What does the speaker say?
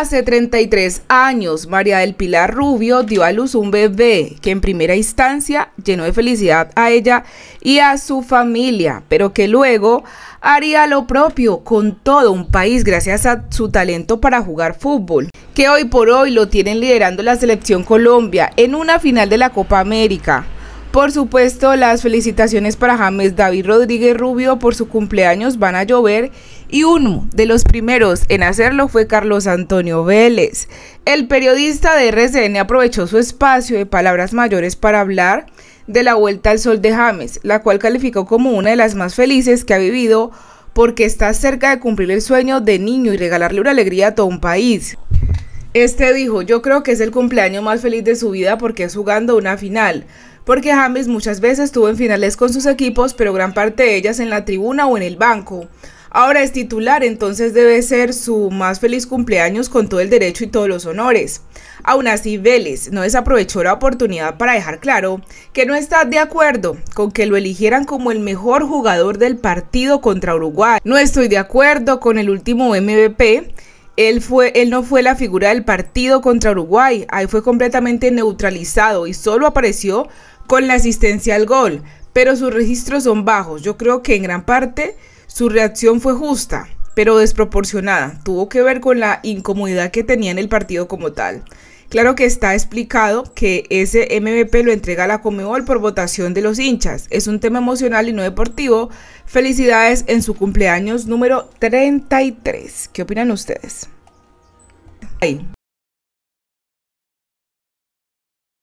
Hace 33 años, María del Pilar Rubio dio a luz un bebé que en primera instancia llenó de felicidad a ella y a su familia, pero que luego haría lo propio con todo un país gracias a su talento para jugar fútbol, que hoy por hoy lo tienen liderando la selección Colombia en una final de la Copa América. Por supuesto, las felicitaciones para James David Rodríguez Rubio por su cumpleaños van a llover y uno de los primeros en hacerlo fue Carlos Antonio Vélez. El periodista de RCN aprovechó su espacio de palabras mayores para hablar de la Vuelta al Sol de James, la cual calificó como una de las más felices que ha vivido porque está cerca de cumplir el sueño de niño y regalarle una alegría a todo un país. Este dijo, yo creo que es el cumpleaños más feliz de su vida porque es jugando una final, porque James muchas veces estuvo en finales con sus equipos, pero gran parte de ellas en la tribuna o en el banco. Ahora es titular, entonces debe ser su más feliz cumpleaños con todo el derecho y todos los honores. Aún así, Vélez no desaprovechó la oportunidad para dejar claro que no está de acuerdo con que lo eligieran como el mejor jugador del partido contra Uruguay. No estoy de acuerdo con el último MVP él, fue, él no fue la figura del partido contra Uruguay, ahí fue completamente neutralizado y solo apareció con la asistencia al gol, pero sus registros son bajos. Yo creo que en gran parte su reacción fue justa, pero desproporcionada. Tuvo que ver con la incomodidad que tenía en el partido como tal. Claro que está explicado que ese MVP lo entrega la Comebol por votación de los hinchas. Es un tema emocional y no deportivo. Felicidades en su cumpleaños número 33. ¿Qué opinan ustedes?